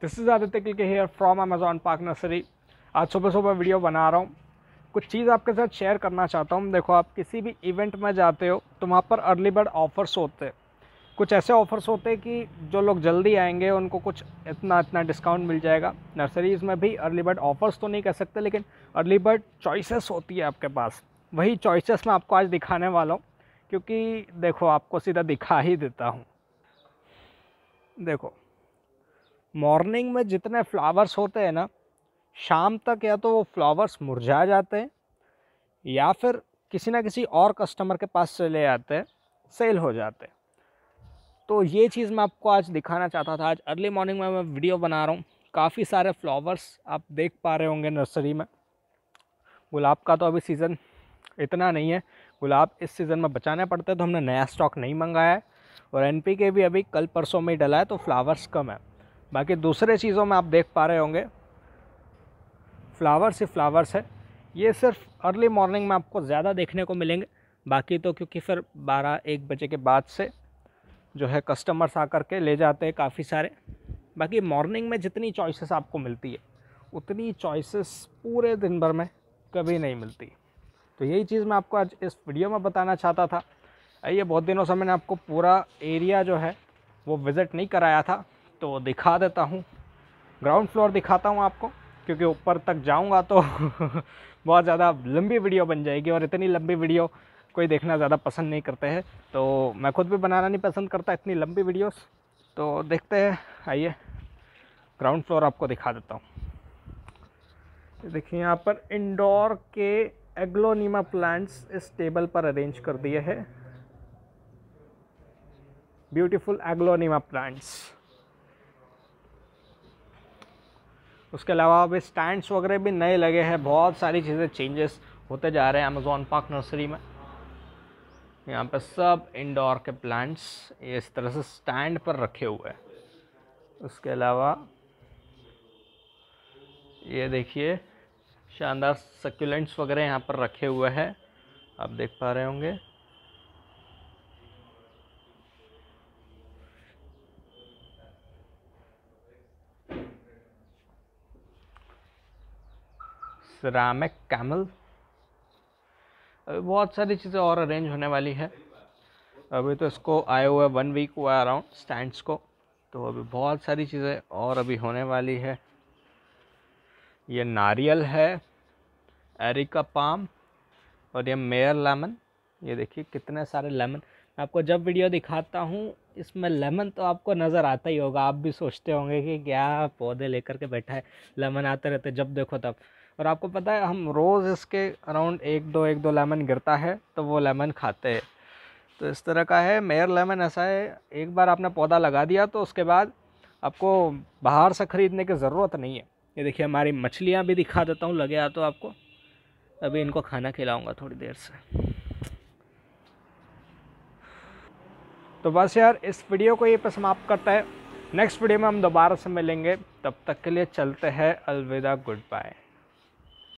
this is Aditya click here from Amazon park nursery आज सुबह सुबह वीडियो बना रहा हूँ कुछ चीज़ आपके साथ शेयर करना चाहता हूँ देखो आप किसी भी इवेंट में जाते हो तो वहाँ पर अर्ली बर्ड ऑफ़र्स होते हैं कुछ ऐसे ऑफ़र्स होते हैं कि जो लोग जल्दी आएंगे उनको कुछ इतना इतना डिस्काउंट मिल जाएगा नर्सरीज़ में भी अर्ली बर्ड ऑफ़र्स तो नहीं कह सकते लेकिन अर्ली बर्ड चॉइसेस होती है आपके पास वही चॉइसेस मैं आपको आज दिखाने वाला हूँ क्योंकि देखो आपको सीधा दिखा ही देता हूँ देखो मॉर्निंग में जितने फ्लावर्स होते हैं ना शाम तक या तो वो फ्लावर्स मुरझा जाते हैं या फिर किसी ना किसी और कस्टमर के पास चले जाते हैं सेल हो जाते हैं तो ये चीज़ मैं आपको आज दिखाना चाहता था आज अर्ली मॉर्निंग में मैं वीडियो बना रहा हूँ काफ़ी सारे फ्लावर्स आप देख पा रहे होंगे नर्सरी में गुलाब का तो अभी सीज़न इतना नहीं है गुलाब इस सीज़न में बचाने पड़ते हैं तो हमने नया स्टॉक नहीं मंगाया है और एन भी अभी कल परसों में ही डला है तो फ्लावर्स कम है बाकी दूसरे चीज़ों में आप देख पा रहे होंगे फ्लावर्स ही फ्लावर्स है ये सिर्फ अर्ली मॉर्निंग में आपको ज़्यादा देखने को मिलेंगे बाकी तो क्योंकि फिर बारह एक बजे के बाद से जो है कस्टमर्स आकर के ले जाते हैं काफ़ी सारे बाकी मॉर्निंग में जितनी चॉइसेस आपको मिलती है उतनी चॉइसेस पूरे दिन भर में कभी नहीं मिलती तो यही चीज़ मैं आपको आज इस वीडियो में बताना चाहता था ये बहुत दिनों से मैंने आपको पूरा एरिया जो है वो विज़िट नहीं कराया था तो दिखा देता हूँ ग्राउंड फ्लोर दिखाता हूँ आपको क्योंकि ऊपर तक जाऊँगा तो बहुत ज़्यादा लंबी वीडियो बन जाएगी और इतनी लंबी वीडियो कोई देखना ज़्यादा पसंद नहीं करते हैं तो मैं खुद भी बनाना नहीं पसंद करता इतनी लंबी वीडियोस तो देखते हैं आइए ग्राउंड फ्लोर आपको दिखा देता हूँ देखिए यहाँ पर इंडोर के एग्लोनीमा प्लांट्स इस टेबल पर अरेंज कर दिए हैं ब्यूटीफुल एग्लोनीमा प्लांट्स उसके अलावा अभी स्टैंड्स वगैरह भी नए लगे हैं बहुत सारी चीज़ें चेंजेस होते जा रहे हैं अमेज़ोन पार्क नर्सरी में यहाँ पर सब इंडोर के प्लांट्स ये इस तरह से स्टैंड पर रखे हुए हैं उसके अलावा ये देखिए शानदार सक्यूलेंट्स वगैरह यहाँ पर रखे हुए हैं आप देख पा रहे होंगे कैमल अभी बहुत सारी चीज़ें और अरेंज होने वाली है अभी तो इसको आए हुए वन वीक हुआ अराउंड स्टैंड्स को तो अभी बहुत सारी चीज़ें और अभी होने वाली है ये नारियल है एरिका पाम और ये मेयर लेमन ये देखिए कितने सारे लेमन मैं आपको जब वीडियो दिखाता हूँ इसमें लेमन तो आपको नज़र आता ही होगा आप भी सोचते होंगे कि क्या पौधे लेकर के बैठा है लेमन आते रहते जब देखो तब और आपको पता है हम रोज़ इसके अराउंड एक दो एक दो लेमन गिरता है तो वो लेमन खाते हैं तो इस तरह का है मेयर लेमन ऐसा है एक बार आपने पौधा लगा दिया तो उसके बाद आपको बाहर से ख़रीदने की ज़रूरत नहीं है ये देखिए हमारी मछलियाँ भी दिखा देता हूँ लगे आ तो आपको अभी इनको खाना खिलाऊँगा थोड़ी देर से तो बस यार इस वीडियो को ये पर समाप्त करता है नेक्स्ट वीडियो में हम दोबारा से मिलेंगे तब तक के लिए चलते हैं अलविदा गुड बाय